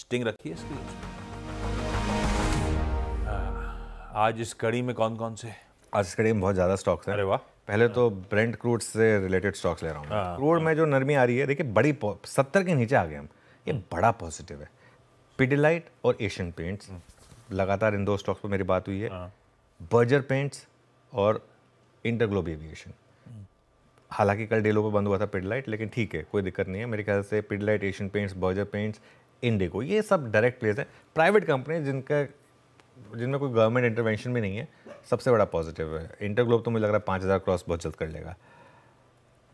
Sting रखी है इसकी आज इस कड़ी में कौन कौन से आज इस कड़ी में बहुत ज़्यादा स्टॉक्स हैं अरे वाह पहले तो ब्रेंड क्रूड से रिलेटेड स्टॉक्स ले रहा हूँ क्रूड हाँ। में जो नरमी आ रही है देखिए बड़ी सत्तर के नीचे आ गए हम ये हम्म। बड़ा पॉजिटिव है पिडिलाइट और एशियन पेंट्स हम्म। लगातार इन दो स्टॉक्स पर मेरी बात हुई है बर्जर हाँ। पेंट्स और इंटरग्लोब हम्म। एविएशन हालांकि कल डेलो पर बंद हुआ था पिडलाइट लेकिन ठीक है कोई दिक्कत नहीं है मेरे ख्याल से Pidilite Asian Paints Berger Paints Indigo ये सब डायरेक्ट प्लेस हैं प्राइवेट कंपनी जिनका जिनमें कोई गवर्नमेंट इंटरवेंशन भी नहीं है सबसे बड़ा पॉजिटिव है इंटरग्लोब तो मुझे लग रहा है पाँच हज़ार क्रॉस बहुत जल्द कर लेगा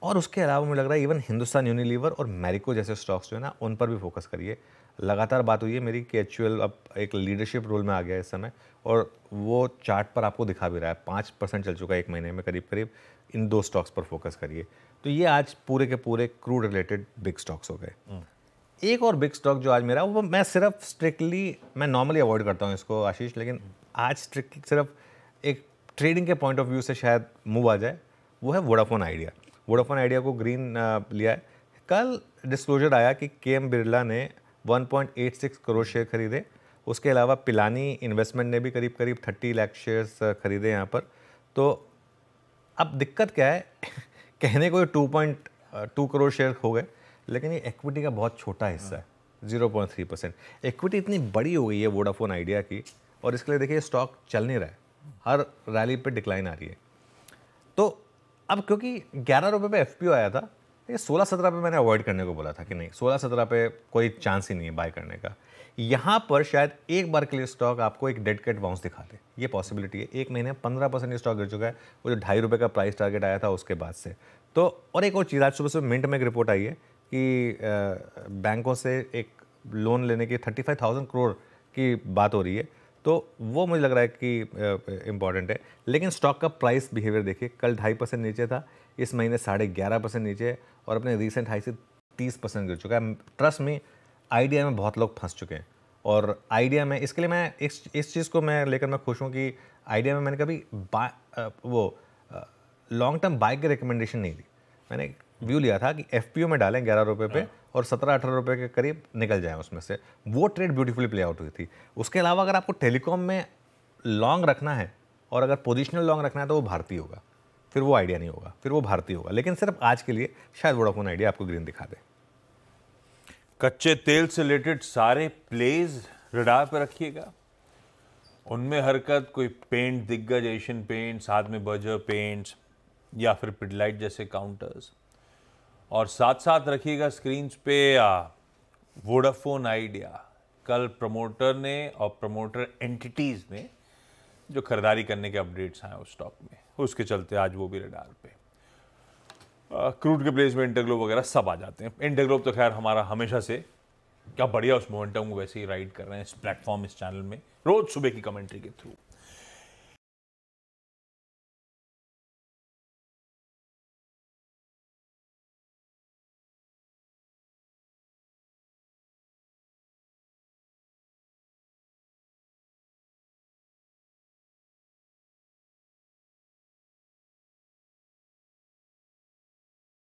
और उसके अलावा मुझे लग रहा है इवन हिंदुस्तान यूनिलीवर और मैरिको जैसे स्टॉक्स जो है ना उन पर भी फोकस करिए लगातार बात हुई है मेरी कि एक्चुअल अब एक लीडरशिप रोल में आ गया है इस समय और वो चार्ट पर आपको दिखा भी रहा है पाँच परसेंट चल चुका है एक महीने में करीब करीब इन दो स्टॉक्स पर फोकस करिए तो ये आज पूरे के पूरे क्रूड रिलेटेड बिग स्टॉक्स हो गए हम्म। एक और बिग स्टॉक जो आज मेरा वो मैं सिर्फ स्ट्रिक्टली मैं नॉर्मली अवॉइड करता हूँ इसको आशीष लेकिन आज स्ट्रिक्टली सिर्फ एक ट्रेडिंग के पॉइंट ऑफ व्यू से शायद मूव आ जाए वो है वोडाफोन आइडिया वोडाफोन आइडिया को ग्रीन लिया है कल डिस्क्लोजर आया कि के एम बिरला ने 1.86 करोड़ शेयर खरीदे उसके अलावा पिलानी इन्वेस्टमेंट ने भी करीब करीब 30 लाख शेयर्स खरीदे यहाँ पर तो अब दिक्कत क्या है कहने को 2.2 करोड़ शेयर हो गए लेकिन ये इक्विटी का बहुत छोटा हिस्सा है zero point three percent equity इतनी बड़ी हो गई है वोडाफोन आइडिया की और इसके लिए देखिए स्टॉक चल नहीं रहा है हर रैली पे डिक्लाइन आ रही है तो अब क्योंकि ग्यारह रुपये पर एफ आया था ये सोलह सत्रह पे मैंने अवॉइड करने को बोला था कि नहीं सोलह सत्रह पे कोई चांस ही नहीं है बाय करने का यहाँ पर शायद एक बार के लिए स्टॉक आपको एक डेड कट बाउंस दिखा दे ये पॉसिबिलिटी है एक महीने पंद्रह परसेंट ये स्टॉक गिर चुका है वो जो ढाई रुपये का प्राइस टारगेट आया था उसके बाद से तो और एक और चीज़ आज सुबह सुबह मिनट में एक रिपोर्ट आई है कि बैंकों से एक लोन लेने की थर्टी फाइव थाउजेंड करोड़ की बात हो रही है तो वो मुझे लग रहा है कि इम्पॉर्टेंट है लेकिन स्टॉक का प्राइस बिहेवियर देखिए कल ढाई परसेंट नीचे था इस महीने साढ़े ग्यारह परसेंट नीचे है और अपने रिसेंट हाई से तीस परसेंट गिर चुका है ट्रस्ट में आइडिया में बहुत लोग फंस चुके हैं और आइडिया में इसके लिए मैं इस इस चीज़ को मैं लेकर मैं खुश हूँ कि आइडिया में मैंने कभी बा वो लॉन्ग टर्म बाइक की रिकमेंडेशन नहीं दी मैंने व्यू लिया था कि एफ में डालें ग्यारह रुपये पे हाँ। और सत्रह अठारह रुपये के करीब निकल जाए उसमें से वो ट्रेड ब्यूटीफुली प्ले आउट हुई थी उसके अलावा अगर आपको टेलीकॉम में लॉन्ग रखना है और अगर पोजिशनल लॉन्ग रखना है तो वो भारतीय होगा फिर वो आइडिया नहीं होगा फिर वो भारतीय होगा लेकिन सिर्फ आज के लिए शायद वोडाफोन आइडिया आपको ग्रीन दिखा दे कच्चे तेल से रिलेटेड सारे प्लेज रडार पर रखिएगा उनमें हरकत कोई पेंट दिग्गज एशियन पेंट्स साथ में बजर पेंट्स या फिर पिडलाइट जैसे काउंटर्स और साथ साथ रखिएगा स्क्रीन पे वोडाफोन आइडिया कल प्रमोटर ने और प्रमोटर एंटिटीज़ ने जो खरीदारी करने के अपडेट्स आए उस स्टॉक में उसके चलते आज वो भी रडार पे क्रूड के प्लेस में इंटरग्लोब वगैरह सब आ जाते हैं इंटरग्लोब तो खैर हमारा हमेशा से क्या बढ़िया उस मोमेंटम को वैसे ही राइड कर रहे हैं इस प्लेटफॉर्म इस चैनल में रोज़ सुबह की कमेंट्री के थ्रू